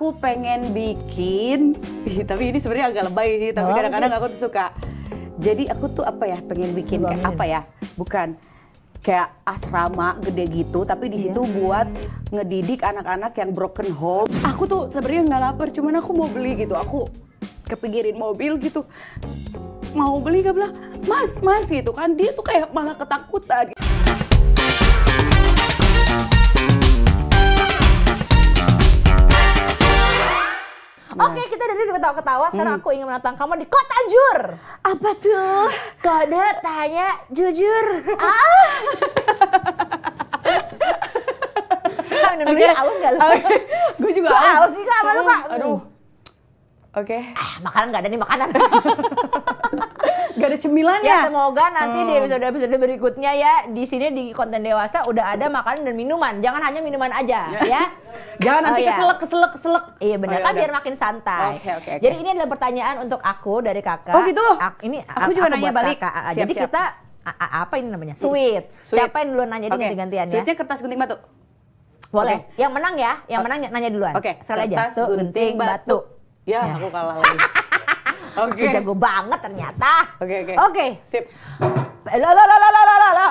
aku pengen bikin tapi ini sebenarnya agak lebay sih tapi kadang-kadang aku tuh suka jadi aku tuh apa ya pengen bikin kayak apa ya bukan kayak asrama gede gitu tapi di iya. situ yeah. buat ngedidik anak-anak yang broken home aku tuh sebenarnya nggak lapar cuman aku mau beli gitu aku kepikirin mobil gitu mau beli gak bilang mas mas gitu kan dia tuh kayak malah ketakutan gitu. Iya. Oke, okay, kita dari ketawa-ketawa sekarang hmm. aku ingin menantang kamu di Kota Jur. Apa tuh? Kode tanya jujur. ah. Oke, aus gak lu? Okay. Gue juga aus. aus. sih kak, apa lu kak. Aduh. Oke. Okay. Ah, makanan nggak ada nih makanan. gak ada cemilan ya? ya? semoga nanti hmm. di oh. episode-episode berikutnya ya di sini di konten dewasa udah ada makanan dan minuman. Jangan hanya minuman aja yeah. ya. ya. Jangan nanti oh, iya. keselak keselak keselak. Iya benar. Oh, iya, kan biar makin santai. Okay, okay, okay. Jadi ini adalah pertanyaan untuk aku dari kakak. Oh gitu. Aku, ini aku, juga aku nanya balik. Kakak. Siap, Jadi siap. kita a apa ini namanya? Sweet. Sweet. Siapa yang duluan nanya okay. ganti gantian ya? Sweetnya kertas gunting batu. Boleh. Okay. Yang menang ya, yang menang nanya duluan. Oke. Okay. Sekali aja. Kertas gunting batu. Ya, ya, aku kalah lagi. Oke. Okay. jago banget ternyata. Oke okay, oke. Okay. Oke. Okay. Sip. Lo lo lo lo lo lo lo.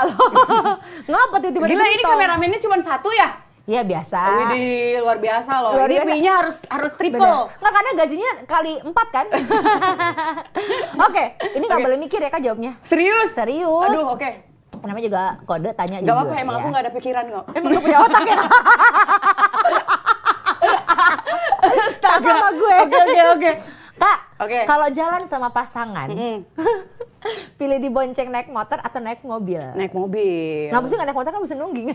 Ngapa tiba-tiba? Gila ini kameramennya cuma satu ya? Iya biasa. Widih, luar biasa loh. Luar biasa. Ini nya harus harus triple. Nggak karena gajinya kali empat kan? oke, okay. ini nggak okay. boleh mikir ya kak jawabnya. Serius? Serius. Aduh, oke. Okay. Namanya juga kode tanya gak juga. Gak apa-apa, emang ya. aku nggak ada pikiran kok. Emang gak punya otak ya? Astaga. sama gue. Oke, oke, oke. Kak, okay. kalau jalan sama pasangan, mm -hmm. pilih dibonceng naik motor atau naik mobil? Naik mobil. Nah, sih nggak naik motor kan bisa nungging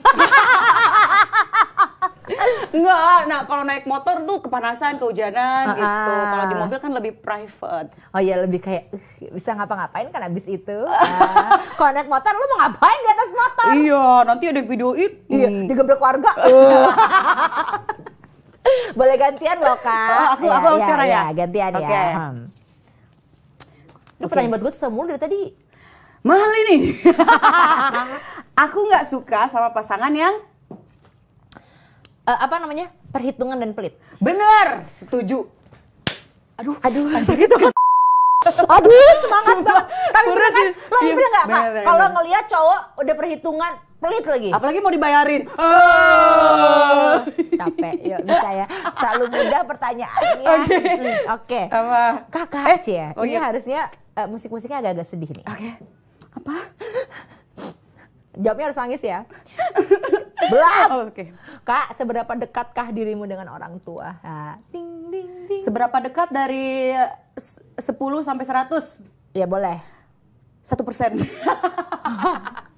enggak. nah kalau naik motor tuh kepanasan, kehujanan uh, gitu. Kalau di mobil kan lebih private. Oh iya, lebih kayak uh, bisa ngapa-ngapain kan abis itu. Uh, kalau naik motor lu mau ngapain di atas motor? Iya, nanti ada videoin. Iya, hmm. digebrak warga. Uh. Boleh gantian loh, Kak. Oh, aku ya, aku ya, ya, ya. gantian okay. ya. Hmm. Lu okay. pertanyaan buat gue tuh sama dari tadi. Mahal ini. aku nggak suka sama pasangan yang uh, apa namanya perhitungan dan pelit. Bener, setuju. Aduh, aduh, gitu. Aduh, semangat Sumpah. banget. Tapi bener kan, lo iya, bener gak, Kak? Kalau ngeliat cowok udah perhitungan, pelit lagi. Apalagi mau dibayarin. Oh. Capek, yuk bisa ya. Terlalu mudah pertanyaannya. Oke. Okay. Hmm, Okay. Kakak eh, ya, oh ini iya. harusnya uh, musik-musiknya agak-agak sedih nih. Oke. Okay. Apa? Jawabnya harus nangis ya. Belum. Oh, Oke. Okay. Kak, seberapa dekatkah dirimu dengan orang tua? Nah, ding, ding, ding. Seberapa dekat dari 10 sampai 100? Ya boleh. 1%. persen.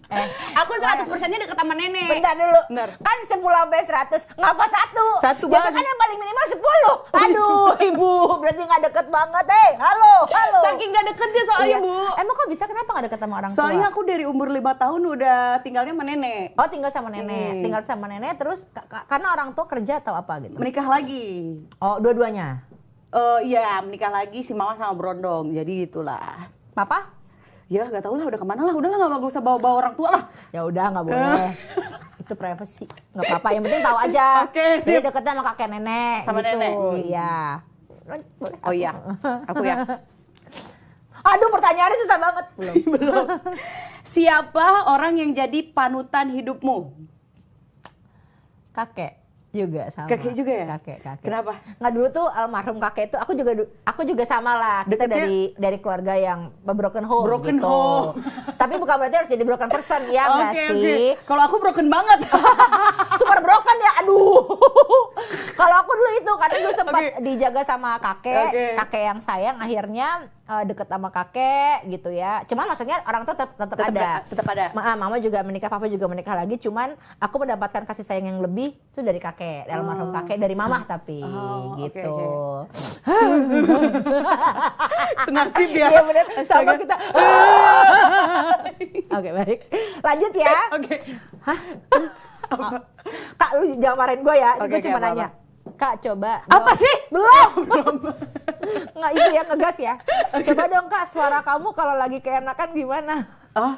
Eh, aku 100 eh. persennya deket sama nenek. Bentar dulu. Bentar. Kan sepuluh sampai seratus ngapa satu? Satu banget. Kan yang paling minimal sepuluh. Aduh, ibu, berarti nggak deket banget, eh. Hey, halo, halo. Saking nggak deketnya soal iya. Bu. Emang kok bisa kenapa nggak deket sama orang tua? Soalnya aku dari umur lima tahun udah tinggalnya sama nenek. Oh, tinggal sama nenek. Hmm. Tinggal sama nenek terus karena orang tua kerja atau apa gitu. Menikah lagi. Oh, dua-duanya. Eh uh, iya, menikah lagi si Mama sama Brondong. Jadi itulah. Papa? ya nggak tau lah udah kemana lah udahlah nggak usah bawa bawa orang tua lah ya udah nggak boleh eh. itu privacy nggak apa-apa yang penting tahu aja okay, jadi deketnya sama kakek nenek sama gitu nenek. iya boleh hmm. oh iya aku ya Aduh pertanyaannya susah banget. Belum. Belum. Siapa orang yang jadi panutan hidupmu? Kakek juga sama kakek juga ya kakek kakek kenapa nggak dulu tuh almarhum kakek itu aku juga aku juga sama lah kita Deketnya? dari dari keluarga yang broken home broken gitu. home tapi bukan berarti harus jadi broken person ya nggak gak sih okay. kalau aku broken banget super broken ya aduh kalau aku dulu itu karena dulu sempat okay. dijaga sama kakek okay. kakek yang sayang akhirnya uh, deket sama kakek gitu ya. Cuman maksudnya orang tua tetap tetap ada. Tetap ada. Ma ah, mama juga menikah, papa juga menikah lagi. Cuman aku mendapatkan kasih sayang yang lebih itu dari kakek, dalam almarhum oh, kakek, dari mamah tapi oh, gitu. Okay, okay. Senasib ya. Iya Sama kita. Oke, okay, baik. Lanjut ya. Oke. Okay. Kak, lu jangan marahin gue ya. Okay, gue cuma nanya. Kak, coba. Apa sih? Belum. nggak itu ya ngegas ya coba dong kak suara kamu kalau lagi keenakan gimana oh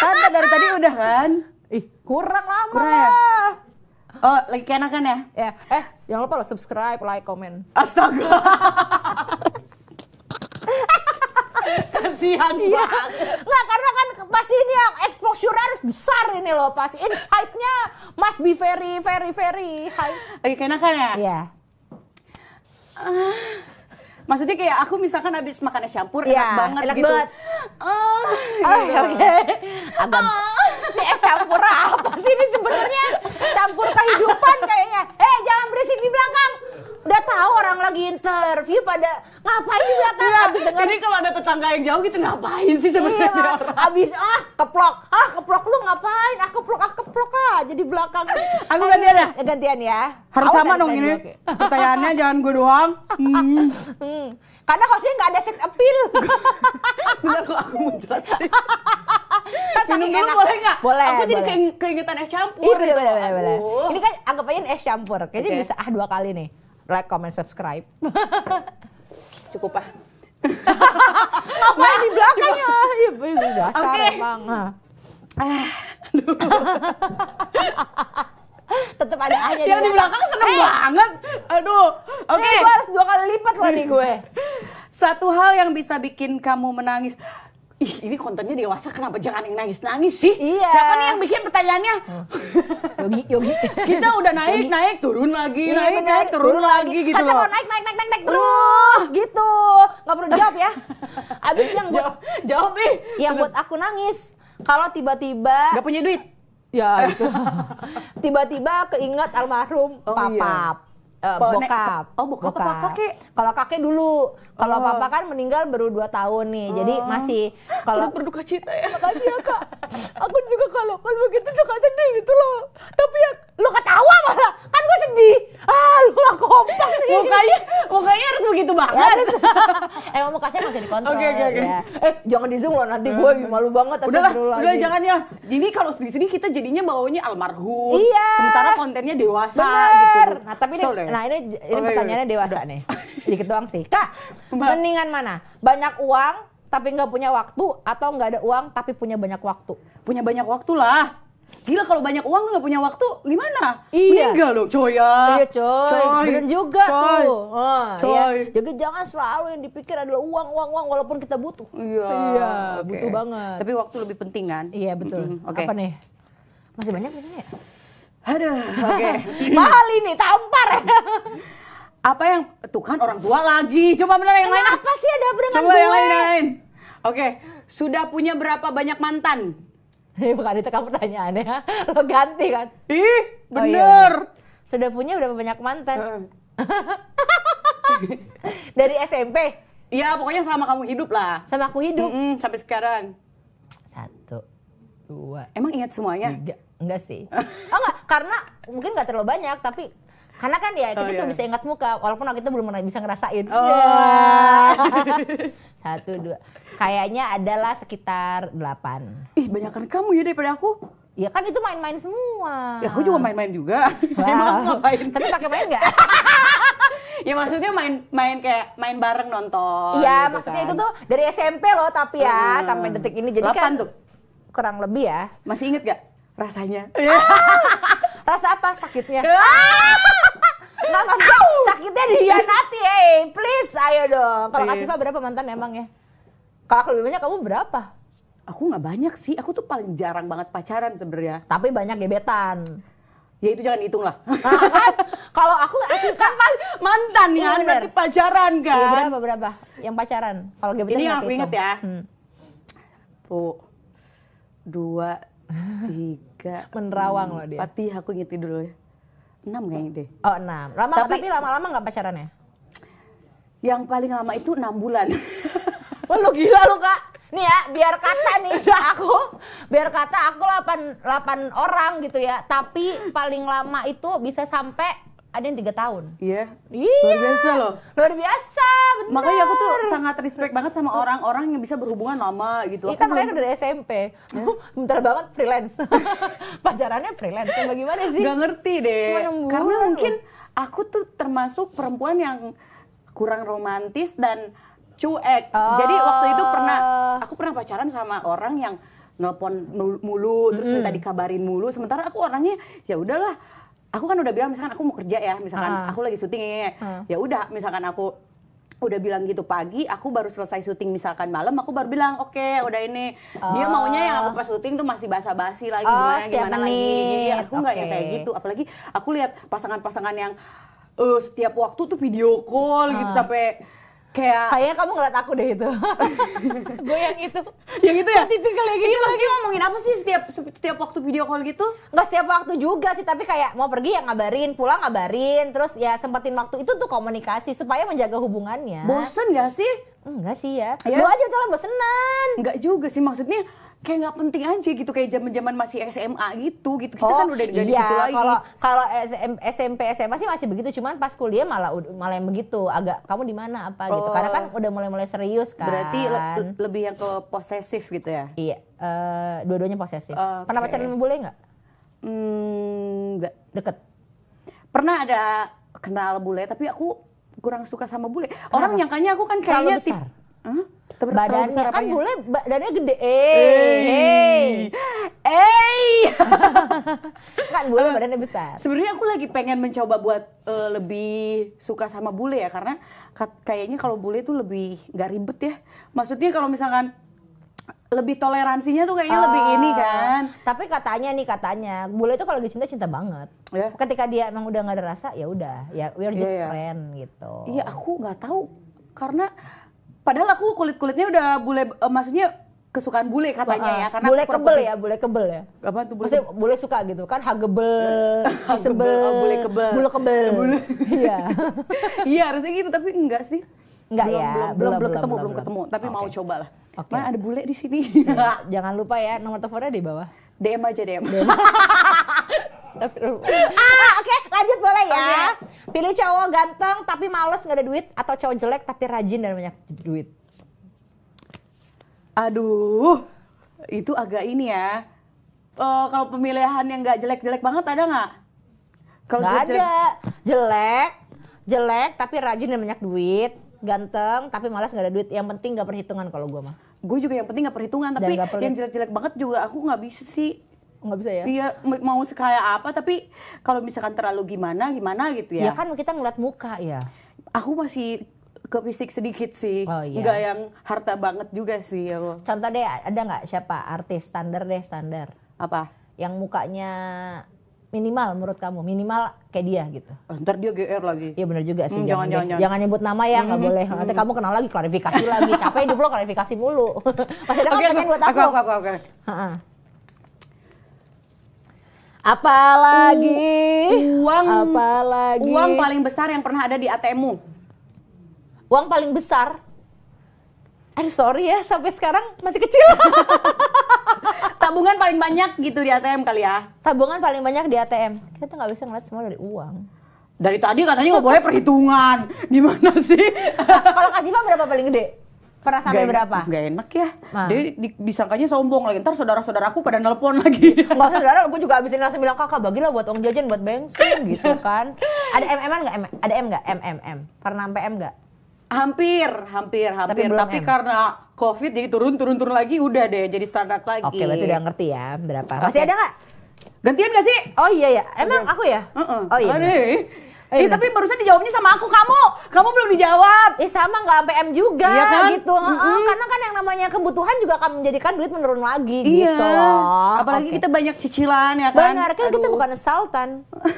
kan dari tadi udah kan ih kurang lama kurang ya? oh lagi keenakan ya ya eh jangan lupa lo subscribe like komen astaga kasihan iya. Nggak, karena kan pasti ini yang exposure harus besar ini loh pasti insight-nya must be very very very high. lagi kena kan ya? Iya. Yeah. Maksudnya kayak aku misalkan habis makan es campur ya, enak banget enak gitu. Banget. Oh, oh gitu. Iya, oke. Okay. oh. Si es campur apa sih ini sebenarnya? Campur kehidupan kayaknya. Eh, hey, jangan berisik di belakang udah tahu orang lagi interview pada ngapain di belakang ya, abis ini kalau ada tetangga yang jauh gitu ngapain sih sebenarnya iya, abis ah keplok ah keplok lu ngapain ah keplok ah keplok ah jadi belakang aku gantian ya gantian ya harus Awas sama dong ini ya. pertanyaannya jangan gue doang hmm. hmm. karena hostnya nggak ada sex appeal bener kok aku muncrat kan minum dulu enak. boleh nggak? Boleh. Aku jadi boleh. keingetan es campur. Iya, gitu. boleh, boleh, boleh. Ini kan anggap aja es campur. Kayaknya okay. bisa ah dua kali nih like, comment, subscribe. Cukup ah. Apa nah, di belakangnya ya. Dasar okay. emang. Ah. Iya, iya, iya, ah. Tetap ada aja Yang di belakang seneng hey. Eh. banget. Aduh. Oke. Okay. Hey, gue harus dua kali lipat lagi gue. Satu hal yang bisa bikin kamu menangis ih ini kontennya dewasa kenapa jangan yang nangis-nangis sih? Iya. Siapa nih yang bikin pertanyaannya? Hmm. Yogi, Yogi. Kita udah naik, Yogi. naik, turun lagi, iya, naik, naik, turun, turun lagi, lagi gitu loh. Kalau naik, naik, naik, naik, naik terus gitu. Gak perlu jawab ya. Abis yang buat, jawab, jawab nih. Yang buat aku nangis. Kalau tiba-tiba Gak punya duit. Ya itu tiba-tiba keinget almarhum oh, papa. Iya Uh, bokap. Oh, bokap, bokap. apa kakek? Kalau kakek dulu. Kalau oh. papa kan meninggal baru 2 tahun nih. Oh. Jadi masih kalau berduka cita ya. Makasih ya, Kak. Aku juga kalau kalau begitu suka sedih gitu loh. Tapi ya lu ketawa malah. Kan gue sedih. Ah, lu mah kompak nih. Mukanya mukanya harus begitu banget. Emang eh, muka saya masih dikontrol. Oke, okay, oke, okay, oke. Okay. Ya. Eh, jangan di Zoom loh nanti gue malu banget Udahlah, udah jangan ya. Jadi kalau sedih-sedih kita jadinya bawanya almarhum. Iya. Sementara kontennya dewasa Bener. gitu. Nah, tapi so, Nah ini, ini oh, iya, iya. pertanyaannya dewasa Udah. nih. Dikit doang sih. Kak, mendingan mana? Banyak uang tapi nggak punya waktu atau nggak ada uang tapi punya banyak waktu? Punya banyak waktu lah. Gila kalau banyak uang nggak punya waktu gimana? Iya. Meninggal lo, coy ya. Iya coy. coy. Bener juga coy. tuh. Ah, iya. coy. Ya. Jadi jangan selalu yang dipikir adalah uang uang uang walaupun kita butuh. Iya. Iya. Okay. Butuh banget. Tapi waktu lebih penting kan? Iya betul. Mm -hmm. Okay. Apa nih? Masih banyak ini ya? Ada, oke. Mahal ini, tampar. apa yang tuh kan orang tua lagi. Coba bener yang lain. Apa sih ada dengan gue? Yang lain, Oke, sudah punya berapa banyak mantan? Ini bukan itu kan pertanyaannya. Lo ganti kan? Ih, oh, iya, iya. bener. Sudah punya berapa banyak mantan? Eh. Dari SMP? Iya, pokoknya selama kamu hidup lah. Sama aku hidup? Mm sampai sekarang. Satu, dua. Emang ingat semuanya? Tiga. Enggak sih. Oh enggak, karena mungkin nggak terlalu banyak, tapi karena kan ya kita oh, cuma iya. bisa ingat muka, walaupun waktu itu belum pernah bisa ngerasain. Oh. Satu, dua. Kayaknya adalah sekitar delapan. Ih, banyakkan kamu ya daripada aku. Ya kan itu main-main semua. Ya aku juga main-main juga. Wow. Emang aku ngapain? Tapi pakai main nggak? ya maksudnya main main kayak main bareng nonton. Iya, gitu maksudnya kan. itu tuh dari SMP loh tapi ya hmm. sampai detik ini jadi 8 kan tuh. kurang lebih ya. Masih inget gak? rasanya. Ah! Rasa apa? Sakitnya. Ah! Nggak sakitnya dihianati, hey, eh, please, ayo dong. Kalau iya. Kak Siva berapa mantan emang ya? Kalau lebih banyak, kamu berapa? Aku nggak banyak sih, aku tuh paling jarang banget pacaran sebenarnya. Tapi banyak gebetan. Ya itu jangan hitung lah. Ah, kan? Kalau aku iya, asli kan mantan ya, nanti pacaran kan. Ya, berapa berapa yang pacaran? Kalau gebetan Ini yang aku inget ya. Hmm. Tuh dua tiga menerawang loh dia tapi aku ngitung dulu ya enam kayaknya deh oh enam lama tapi, tapi lama-lama nggak pacaran ya yang paling lama itu enam bulan wah lu gila lu kak nih ya biar kata nih aku biar kata aku delapan 8 orang gitu ya tapi paling lama itu bisa sampai ada yang tiga tahun. Iya. Iya. Luar biasa loh. Luar biasa. Bener. Makanya aku tuh sangat respect banget sama orang-orang yang bisa berhubungan lama gitu. Kita makanya dari SMP. Ya? Bentar banget freelance. Pacarannya freelance. Bagaimana sih? Gak ngerti deh. Karena mungkin aku tuh termasuk perempuan yang kurang romantis dan cuek. Oh. Jadi waktu itu pernah aku pernah pacaran sama orang yang nelpon mulu, mulu mm -hmm. terus minta dikabarin mulu. Sementara aku orangnya ya udahlah aku kan udah bilang misalkan aku mau kerja ya misalkan uh. aku lagi syuting ya uh. ya udah misalkan aku udah bilang gitu pagi, aku baru selesai syuting misalkan malam, aku baru bilang oke okay, udah ini uh. dia ah. maunya yang aku pas syuting tuh masih basa-basi lagi oh, gimana gimana menit. lagi, jadi aku nggak okay. ya kayak gitu, apalagi aku lihat pasangan-pasangan yang uh, setiap waktu tuh video call uh. gitu sampai kayak kayaknya kamu ngeliat aku deh itu gue yang itu yang itu ya tipikal yang gitu lagi ngomongin apa sih setiap setiap waktu video call gitu nggak setiap waktu juga sih tapi kayak mau pergi ya ngabarin pulang ngabarin terus ya sempetin waktu itu tuh komunikasi supaya menjaga hubungannya bosen gak sih enggak sih ya, ya. lo aja kalau bosenan enggak juga sih maksudnya kayak nggak penting aja gitu kayak zaman-zaman masih SMA gitu gitu kita kan oh, kan udah iya, di situ lagi kalau kalau SM, SMP SMA sih masih begitu cuman pas kuliah malah malah yang begitu agak kamu di mana apa oh, gitu karena kan oh. udah mulai-mulai serius kan berarti le lebih yang ke posesif gitu ya iya uh, dua-duanya posesif okay. Oh, pernah pacaran sama bule nggak hmm, enggak. deket pernah ada kenal bule tapi aku kurang suka sama bule orang nyangkanya aku kan kayaknya Terlalu besar. Tip, Temen badannya kan bule badannya gede. Eh. Eh. kan bule badannya besar. Sebenarnya aku lagi pengen mencoba buat uh, lebih suka sama bule ya karena kayaknya kalau bule itu lebih gak ribet ya. Maksudnya kalau misalkan lebih toleransinya tuh kayaknya uh, lebih ini oh. kan. Tapi katanya nih katanya, bule itu kalau dicinta cinta banget. Yeah. Ketika dia emang udah nggak ada rasa, ya udah, ya we're just yeah, yeah. friend gitu. Iya, aku nggak tahu karena Padahal aku kulit-kulitnya udah bule, uh, maksudnya kesukaan bule katanya uh, ya karena bule kebel ya bule kebel ya apa tuh bule Maksudnya, bule suka gitu kan hagebel sebel oh, bule kebel bule kebel iya iya harusnya gitu tapi enggak sih Enggak belum, ya, belum, belum, belum, belum ketemu, belum, ketemu, tapi okay. mau coba lah. Okay. Mana ada bule di sini. jangan lupa ya, nomor teleponnya di bawah. DM aja DM ah, oke, okay, lanjut boleh ya. Okay. Pilih cowok ganteng tapi males nggak ada duit atau cowok jelek tapi rajin dan banyak duit. Aduh, itu agak ini ya. Uh, kalau pemilihan yang nggak jelek-jelek banget ada nggak? Kalau ada. Jelek, jelek tapi rajin dan banyak duit. Ganteng tapi malas nggak ada duit. Yang penting nggak perhitungan kalau gue mah. Gue juga yang penting nggak perhitungan. Tapi yang jelek-jelek banget juga aku nggak bisa sih nggak bisa ya iya mau sekaya apa tapi kalau misalkan terlalu gimana gimana gitu ya ya kan kita ngeliat muka ya aku masih ke fisik sedikit sih oh, iya. nggak yang harta banget juga sih aku. contoh deh ada nggak siapa artis standar deh standar apa yang mukanya minimal menurut kamu minimal kayak dia gitu oh, ntar dia GR lagi iya bener juga sih hmm, jangan, jangan, jangan, jangan nyebut nama ya nggak hmm, boleh hmm. nanti kamu kenal lagi klarifikasi lagi capek hidup lo klarifikasi mulu masih ada okay, kan buat aku aku aku, aku, aku. Apalagi uang apalagi uang paling besar yang pernah ada di ATMmu. Uang paling besar? Aduh sorry ya sampai sekarang masih kecil. Tabungan paling banyak gitu di ATM kali ya. Tabungan paling banyak di ATM. Kita nggak bisa ngeliat semua dari uang. Dari tadi katanya nggak boleh perhitungan. Gimana sih? Kalau Pak berapa paling gede? Pernah sampai gak berapa? Gak enak ya. Nah. Jadi di, disangkanya sombong lagi. Ntar saudara-saudaraku pada nelpon lagi. Kalau saudara, aku juga abisin langsung bilang, kakak bagilah buat uang jajan, buat bensin gitu kan. Ada MM-an nggak? Ada M nggak? M, M, M. Pernah sampai M gak? Hampir, hampir, hampir. Tapi, Tapi karena COVID jadi turun, turun, turun lagi udah deh. Jadi standar lagi. Oke, berarti udah ngerti ya berapa. Masih okay. ada nggak? Gantian gak sih? Oh iya ya. Emang okay. aku ya? Uh -uh. Oh iya. Aduh. Eh, iya. tapi barusan dijawabnya sama aku kamu, kamu belum dijawab. Ya sama nggak PM juga iya kan? gitu. Mm -hmm. Karena kan yang namanya kebutuhan juga akan menjadikan duit menurun lagi iya. gitu loh. Apalagi okay. kita banyak cicilan ya kan. Benar, kan kita bukan Sultan.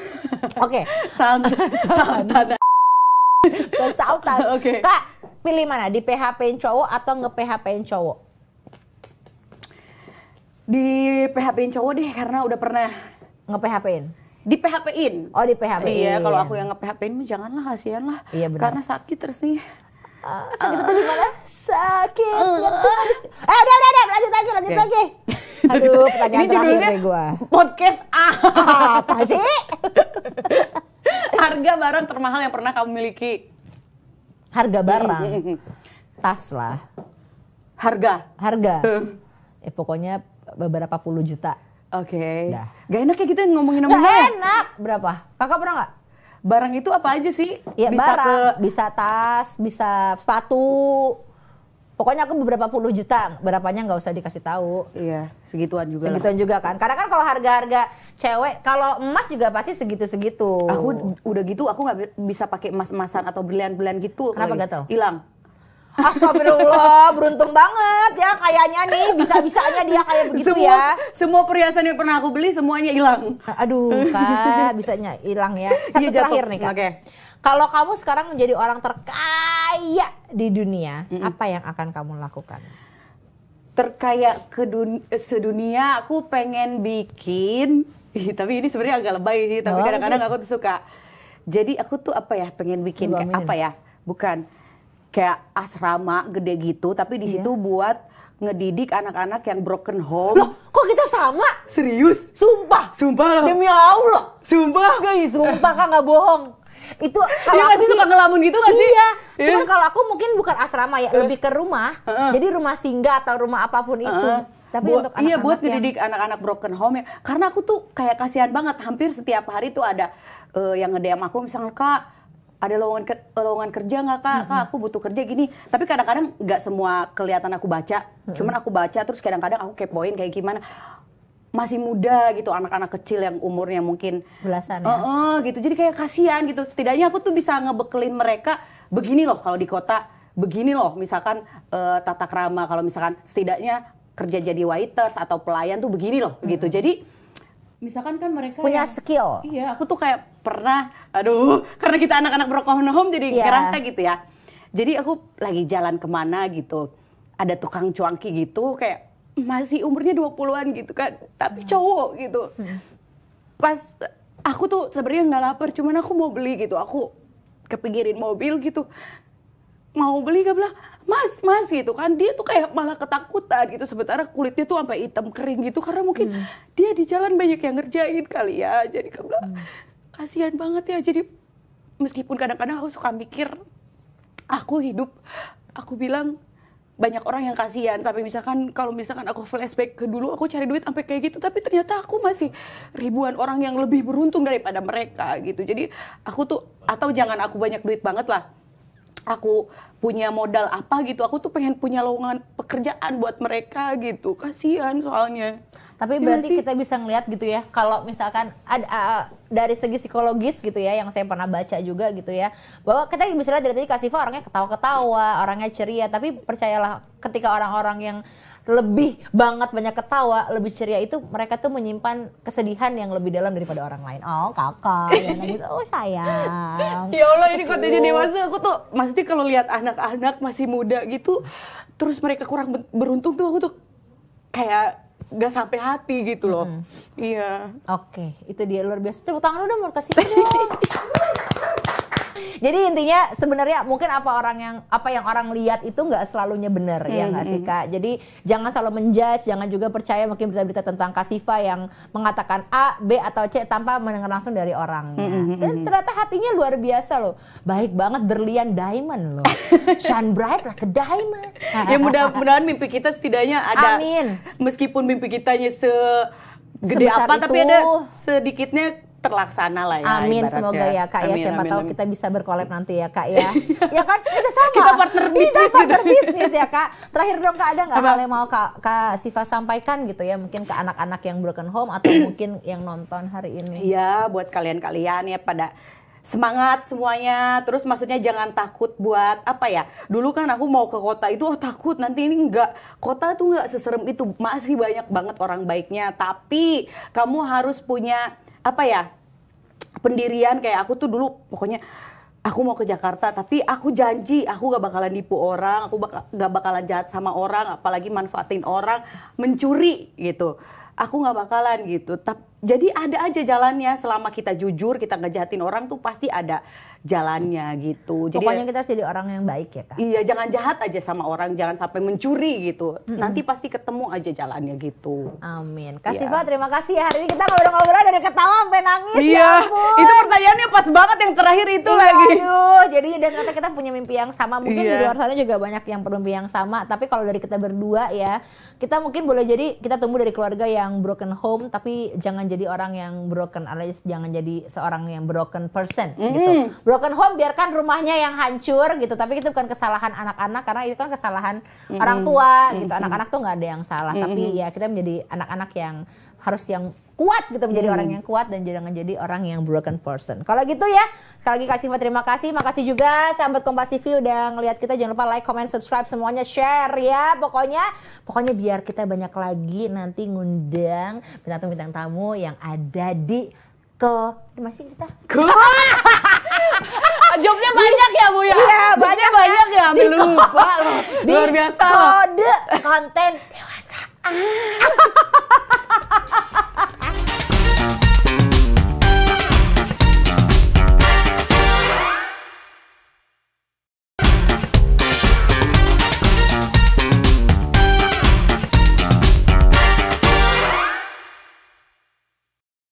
Oke. Sultan. Sultan. Oke. Kak, pilih mana? Di php cowok atau nge php cowok? Di php cowok deh karena udah pernah nge-PHP-in di PHP-in. Oh, di PHP. -in. Iya, kalau aku yang nge-PHP-in janganlah kasihan lah. Iya, benar. Karena sakit terusnya. Uh, ah, sakit itu di mana? Sakit. Uh, Eh, udah, udah, udah, lanjut lagi, lanjut okay. lagi. Aduh, pertanyaan Ini terakhir gue. gua. Podcast A. Ah, apa sih? Harga barang termahal yang pernah kamu miliki. Harga barang. Mm, mm, mm. Tas lah. Harga. Harga. Eh, pokoknya beberapa puluh juta Oke. Okay. Gak enak ya kita ngomongin nama Gak enak. Berapa? Kakak pernah nggak? Barang itu apa aja sih? Ya, bisa barang. Ke... Bisa tas, bisa sepatu. Pokoknya aku beberapa puluh juta, berapanya nggak usah dikasih tahu. Iya, segituan juga. Segituan lah. juga kan. Karena kan kalau harga-harga cewek, kalau emas juga pasti segitu-segitu. Aku udah gitu, aku nggak bisa pakai emas-emasan atau berlian-berlian gitu. Kenapa gak gatel? Hilang Astagfirullah, beruntung banget ya kayaknya nih bisa-bisanya dia kayak begitu semua, ya. Semua perhiasan yang pernah aku beli semuanya hilang. Aduh, Kak, bisanya hilang ya. Satu iya, terakhir nih, Kak. Okay. Kalau kamu sekarang menjadi orang terkaya di dunia, mm -mm. apa yang akan kamu lakukan? Terkaya ke dunia, sedunia, aku pengen bikin, tapi ini sebenarnya agak lebay sih, tapi kadang-kadang aku tuh suka. Jadi aku tuh apa ya, pengen bikin kayak, apa ya, bukan kayak asrama gede gitu tapi di iya. situ yeah. buat ngedidik anak-anak yang broken home. Loh, kok kita sama? Serius? Sumpah. Sumpah loh. Demi Allah. Sumpah. Guys, sumpah Kak nggak bohong. Itu iya, kalau ya, aku sih suka ngelamun gitu gak iya. sih? Iya. Yeah. Cuman kalau aku mungkin bukan asrama ya, eh. lebih ke rumah. Uh -uh. Jadi rumah singgah atau rumah apapun uh -uh. itu. Tapi buat, untuk anak -anak iya buat ngedidik anak-anak yang... broken home ya. Karena aku tuh kayak kasihan banget hampir setiap hari tuh ada uh, yang ngedem aku misalnya kak ada lowongan ke, lowongan kerja nggak kak? Kak aku butuh kerja gini. Tapi kadang-kadang nggak -kadang semua kelihatan aku baca. Cuman aku baca terus kadang-kadang aku kepoin kayak gimana masih muda gitu anak-anak kecil yang umurnya mungkin belasan ya. Uh -uh, gitu. Jadi kayak kasihan gitu. Setidaknya aku tuh bisa ngebekelin mereka begini loh kalau di kota begini loh misalkan uh, tata krama kalau misalkan setidaknya kerja jadi waiters atau pelayan tuh begini loh hmm. gitu. Jadi misalkan kan mereka punya yang, skill. Iya, aku tuh kayak pernah aduh, karena kita anak-anak broken home jadi yeah. ngerasa gitu ya. Jadi aku lagi jalan kemana gitu. Ada tukang cuangki gitu kayak masih umurnya 20-an gitu kan, tapi iya. cowok gitu. Hmm. Pas aku tuh sebenarnya nggak lapar, cuman aku mau beli gitu. Aku kepikirin mobil gitu mau beli gak bilang mas mas gitu kan dia tuh kayak malah ketakutan gitu sementara kulitnya tuh sampai hitam kering gitu karena mungkin hmm. dia di jalan banyak yang ngerjain kali ya jadi kan hmm. kasihan banget ya jadi meskipun kadang-kadang aku suka mikir aku hidup aku bilang banyak orang yang kasihan sampai misalkan kalau misalkan aku flashback ke dulu aku cari duit sampai kayak gitu tapi ternyata aku masih ribuan orang yang lebih beruntung daripada mereka gitu jadi aku tuh atau jangan aku banyak duit banget lah aku punya modal apa gitu aku tuh pengen punya lowongan pekerjaan buat mereka gitu kasihan soalnya tapi ya berarti sih? kita bisa ngeliat gitu ya kalau misalkan ada uh, dari segi psikologis gitu ya yang saya pernah baca juga gitu ya bahwa kita bisa lihat dari tadi kasih orangnya ketawa-ketawa orangnya ceria tapi percayalah ketika orang-orang yang lebih banget banyak ketawa, lebih ceria itu mereka tuh menyimpan kesedihan yang lebih dalam daripada orang lain. Oh kakak, ya kan, gitu. Oh sayang. ya Allah ini jadi gitu. dewasa aku tuh maksudnya kalau lihat anak-anak masih muda gitu, terus mereka kurang beruntung tuh aku tuh kayak gak sampai hati gitu loh. -hmm. Iya. Oke, okay. itu dia luar biasa. Tepuk tangan udah mau kasih dong. Jadi intinya sebenarnya mungkin apa orang yang apa yang orang lihat itu nggak selalunya benar ya hmm, ya nggak sih hmm. kak. Jadi jangan selalu menjudge, jangan juga percaya mungkin berita-berita tentang Kasifa yang mengatakan A, B atau C tanpa mendengar langsung dari orangnya. Hmm, hmm Dan hmm, ternyata hatinya luar biasa loh, baik banget berlian diamond loh, shine bright lah ke diamond. ya mudah-mudahan mimpi kita setidaknya ada. Amin. Meskipun mimpi kitanya se gede Sebesar apa itu. tapi ada sedikitnya terlaksana lah ya. Amin semoga ya kak ya. amin, ya siapa amin, tahu amin. kita bisa berkolab nanti ya kak ya. ya kan kita sama. Kita partner bisnis. Kita gitu. partner bisnis ya kak. Terakhir dong kak ada nggak hal yang mau kak, kak Siva sampaikan gitu ya mungkin ke anak-anak yang broken home atau mungkin yang nonton hari ini. Iya buat kalian-kalian ya pada semangat semuanya terus maksudnya jangan takut buat apa ya dulu kan aku mau ke kota itu oh takut nanti ini enggak kota tuh enggak seserem itu masih banyak banget orang baiknya tapi kamu harus punya apa ya pendirian kayak aku tuh dulu pokoknya aku mau ke Jakarta tapi aku janji aku gak bakalan nipu orang aku bak gak bakalan jahat sama orang apalagi manfaatin orang mencuri gitu aku gak bakalan gitu tapi jadi ada aja jalannya selama kita jujur kita ngejahatin orang tuh pasti ada jalannya gitu. Jadi, Pokoknya kita jadi orang yang baik ya kak. Iya jangan jahat aja sama orang, jangan sampai mencuri gitu. Mm-hmm. Nanti pasti ketemu aja jalannya gitu. Amin. kasih iya. Siva yeah. terima kasih ya hari ini kita ngobrol-ngobrol dari ketawa sampai nangis. Ya iya. Yeah. itu pertanyaannya pas banget yang terakhir itu iya, lagi. Aduh, jadi dan ternyata kita punya mimpi yang sama. Mungkin yeah. di luar sana juga banyak yang perlu mimpi yang sama. Tapi kalau dari kita berdua ya, kita mungkin boleh jadi kita tumbuh dari keluarga yang broken home, tapi jangan jadi orang yang broken alias jangan jadi seorang yang broken person mm-hmm. gitu broken home biarkan rumahnya yang hancur gitu tapi itu bukan kesalahan anak-anak karena itu kan kesalahan mm-hmm. orang tua mm-hmm. gitu anak-anak tuh nggak ada yang salah mm-hmm. tapi ya kita menjadi anak-anak yang harus yang kuat gitu menjadi hmm. orang yang kuat dan jangan jadi orang yang broken person. Kalau gitu ya, sekali lagi kasih terima kasih, makasih juga sahabat Kompas TV udah ngelihat kita jangan lupa like, comment, subscribe semuanya, share ya. Pokoknya pokoknya biar kita banyak lagi nanti ngundang bintang-bintang tamu yang ada di ke masih kita. Jobnya banyak ya Bu ya? Iya, banyak banyak ya, ambil lupa loh. Luar biasa. Kode konten dewasa.